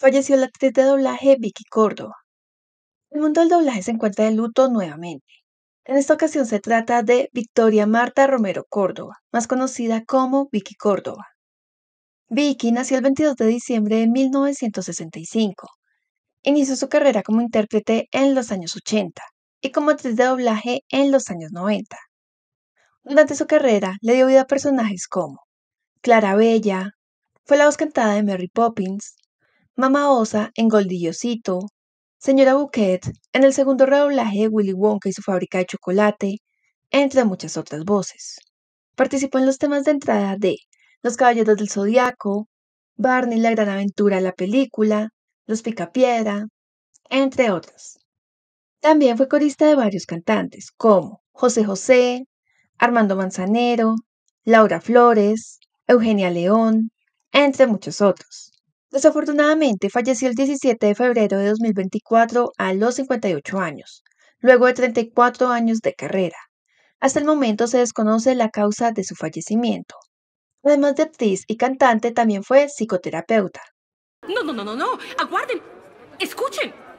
falleció la actriz de doblaje Vicky Córdoba. El mundo del doblaje se encuentra de luto nuevamente. En esta ocasión se trata de Victoria Marta Romero Córdoba, más conocida como Vicky Córdoba. Vicky nació el 22 de diciembre de 1965. Inició su carrera como intérprete en los años 80 y como actriz de doblaje en los años 90. Durante su carrera le dio vida a personajes como Clara Bella, fue la voz cantada de Mary Poppins, Mamá Osa en Goldillocito, Señora Bouquet en el segundo redoblaje de Willy Wonka y su fábrica de chocolate, entre muchas otras voces. Participó en los temas de entrada de Los Caballeros del Zodiaco, Barney la Gran Aventura la película, Los Picapiedra, entre otras. También fue corista de varios cantantes, como José José, Armando Manzanero, Laura Flores, Eugenia León, entre muchos otros. Desafortunadamente, falleció el 17 de febrero de 2024 a los 58 años, luego de 34 años de carrera. Hasta el momento se desconoce la causa de su fallecimiento. Además de actriz y cantante, también fue psicoterapeuta. No, no, no, no, no, aguarden, escuchen.